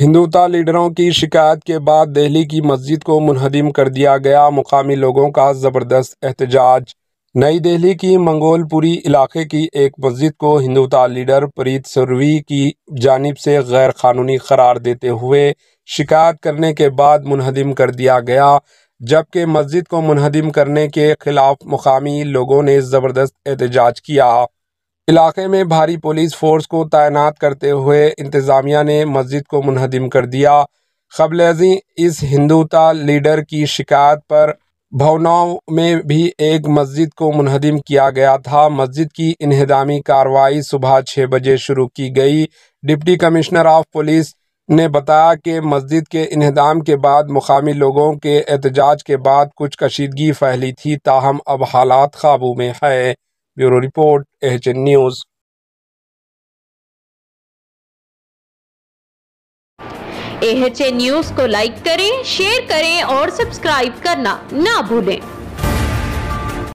हिंदुता लीडरों की शिकायत के बाद दिल्ली की मस्जिद को मुनहदिम कर दिया गया मुकामी लोगों का ज़बरदस्त एहतजाज नई दिल्ली की मंगोलपुरी इलाके की एक मस्जिद को हिंदुता लीडर प्रीत सुरवी की जानब से गैर कानूनी करार देते हुए शिकायत करने के बाद मुनहदिम कर दिया गया जबकि मस्जिद को मुनहदिम करने के खिलाफ मुकामी लोगों ने ज़बरदस्त एहतजाज किया इलाके में भारी पुलिस फोर्स को तैनात करते हुए इंतज़ामिया ने मस्जिद को मुनहदम कर दिया खबल इस हिंदुता लीडर की शिकायत पर भवनों में भी एक मस्जिद को मुनहदम किया गया था मस्जिद की इनहदामी कार्रवाई सुबह छः बजे शुरू की गई डिप्टी कमिश्नर ऑफ पुलिस ने बताया कि मस्जिद के इनहदाम के बाद मुकामी लोगों के एहतजाज के बाद कुछ कशीदगी फैली थी ताहम अब हालात काबू में है bureau report H news H news को लाइक करें शेयर करें और सब्सक्राइब करना ना भूलें